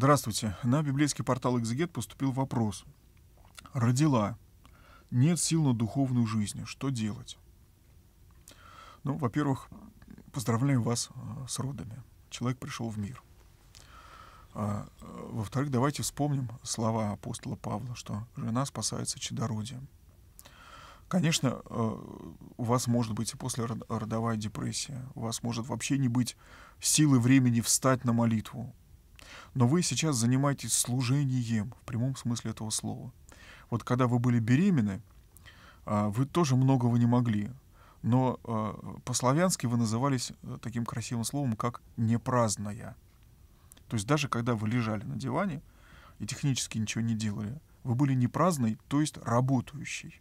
Здравствуйте. На библейский портал «Экзегет» поступил вопрос. Родила. Нет сил на духовную жизнь. Что делать? Ну, во-первых, поздравляю вас э, с родами. Человек пришел в мир. А, э, во-вторых, давайте вспомним слова апостола Павла, что жена спасается чадородием. Конечно, э, у вас может быть и после родовая депрессия, у вас может вообще не быть силы времени встать на молитву, но вы сейчас занимаетесь служением в прямом смысле этого слова. Вот когда вы были беременны, а, вы тоже многого не могли. Но а, по-славянски вы назывались э, таким красивым словом, как «непраздная». То есть даже когда вы лежали на диване и технически ничего не делали, вы были непраздной, то есть работающей.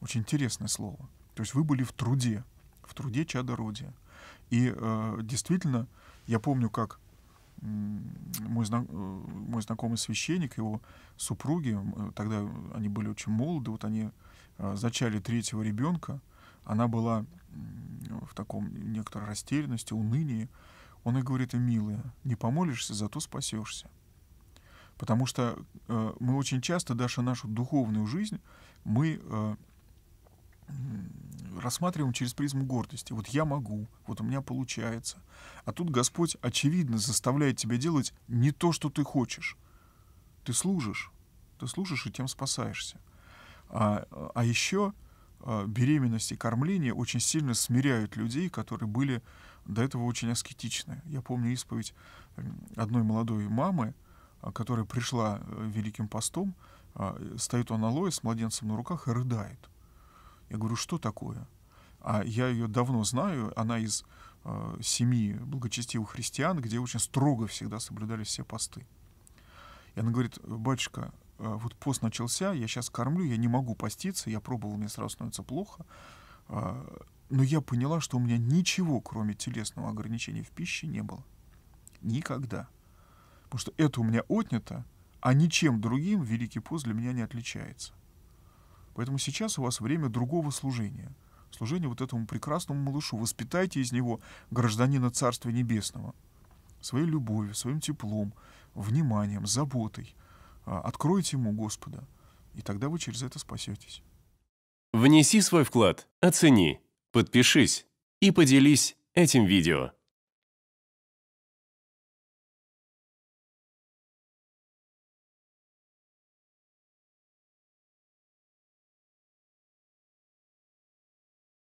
Очень интересное слово. То есть вы были в труде, в труде чадородия. И э, действительно, я помню, как мой, знак, э, мой знакомый священник, его супруги, э, тогда они были очень молоды, вот они э, зачали третьего ребенка, она была в таком некоторой растерянности, унынии. Он и говорит, милая, не помолишься, зато спасешься. Потому что э, мы очень часто, даже нашу духовную жизнь, мы э, рассматриваем через призму гордости. Вот я могу, вот у меня получается. А тут Господь, очевидно, заставляет тебя делать не то, что ты хочешь. Ты служишь. Ты служишь и тем спасаешься. А, а еще а, беременность и кормление очень сильно смиряют людей, которые были до этого очень аскетичны. Я помню исповедь эм, одной молодой мамы, а, которая пришла э, Великим постом, а, стоит он алоэ с младенцем на руках и рыдает. Я говорю, что такое? А я ее давно знаю, она из э, семьи благочестивых христиан, где очень строго всегда соблюдались все посты. И она говорит, батюшка, а, вот пост начался, я сейчас кормлю, я не могу поститься, я пробовал, мне сразу становится плохо. А, но я поняла, что у меня ничего, кроме телесного ограничения в пище, не было. Никогда. Потому что это у меня отнято, а ничем другим Великий пост для меня не отличается. Поэтому сейчас у вас время другого служения – служение вот этому прекрасному малышу. Воспитайте из него гражданина Царства Небесного своей любовью, своим теплом, вниманием, заботой. А, откройте ему Господа, и тогда вы через это спасетесь. Внеси свой вклад, оцени, подпишись и поделись этим видео.